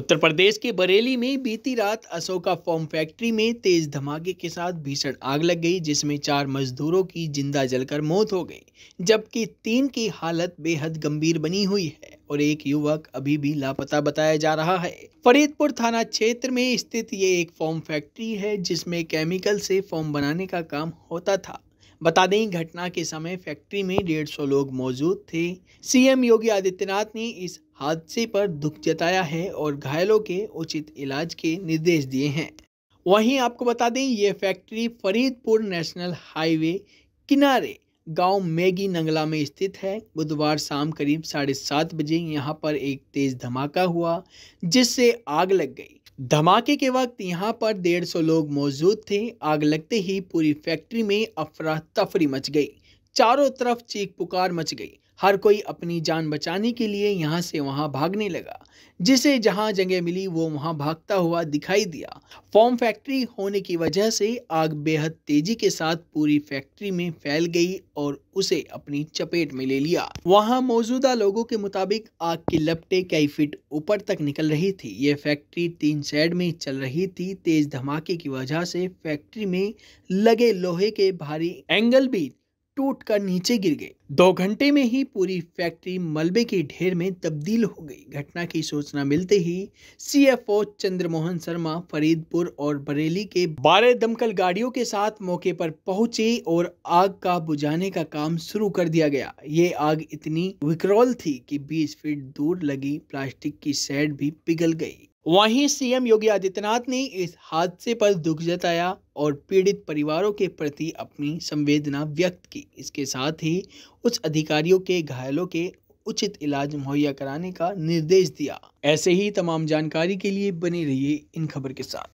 उत्तर प्रदेश के बरेली में बीती रात अशोका फॉर्म फैक्ट्री में तेज धमाके के साथ भीषण आग लग गई जिसमें चार मजदूरों की जिंदा जलकर मौत हो गई जबकि तीन की हालत बेहद गंभीर बनी हुई है और एक युवक अभी भी लापता बताया जा रहा है फरीदपुर थाना क्षेत्र में स्थित ये एक फॉर्म फैक्ट्री है जिसमें केमिकल से फॉर्म बनाने का काम होता था बता दें घटना के समय फैक्ट्री में डेढ़ सौ लोग मौजूद थे सीएम योगी आदित्यनाथ ने इस हादसे पर दुख जताया है और घायलों के उचित इलाज के निर्देश दिए हैं वहीं आपको बता दें ये फैक्ट्री फरीदपुर नेशनल हाईवे किनारे गांव मेगी नंगला में स्थित है बुधवार शाम करीब साढ़े सात बजे यहां पर एक तेज धमाका हुआ जिससे आग लग गई धमाके के वक्त यहां पर डेढ़ सौ लोग मौजूद थे आग लगते ही पूरी फैक्ट्री में अफरा तफरी मच गई चारों तरफ चीख पुकार मच गई हर कोई अपनी जान बचाने के लिए यहाँ से वहाँ भागने लगा जिसे जहाँ जगह मिली वो वहाँ भागता हुआ दिखाई दिया फॉर्म फैक्ट्री होने की वजह से आग बेहद तेजी के साथ पूरी फैक्ट्री में फैल गई और उसे अपनी चपेट में ले लिया वहाँ मौजूदा लोगों के मुताबिक आग की लपटे कई फीट ऊपर तक निकल रही थी ये फैक्ट्री तीन साइड में चल रही थी तेज धमाके की वजह से फैक्ट्री में लगे लोहे के भारी एंगल भी टूटकर नीचे गिर गए दो घंटे में ही पूरी फैक्ट्री मलबे के ढेर में तब्दील हो गई घटना की सूचना मिलते ही सीएफओ चंद्रमोहन शर्मा फरीदपुर और बरेली के बारह दमकल गाड़ियों के साथ मौके पर पहुंचे और आग का बुझाने का काम शुरू कर दिया गया ये आग इतनी विकरोल थी कि 20 फीट दूर लगी प्लास्टिक की सेट भी पिघल गई वहीं सीएम योगी आदित्यनाथ ने इस हादसे पर दुख जताया और पीड़ित परिवारों के प्रति अपनी संवेदना व्यक्त की इसके साथ ही उच्च अधिकारियों के घायलों के उचित इलाज मुहैया कराने का निर्देश दिया ऐसे ही तमाम जानकारी के लिए बने रहिए इन खबर के साथ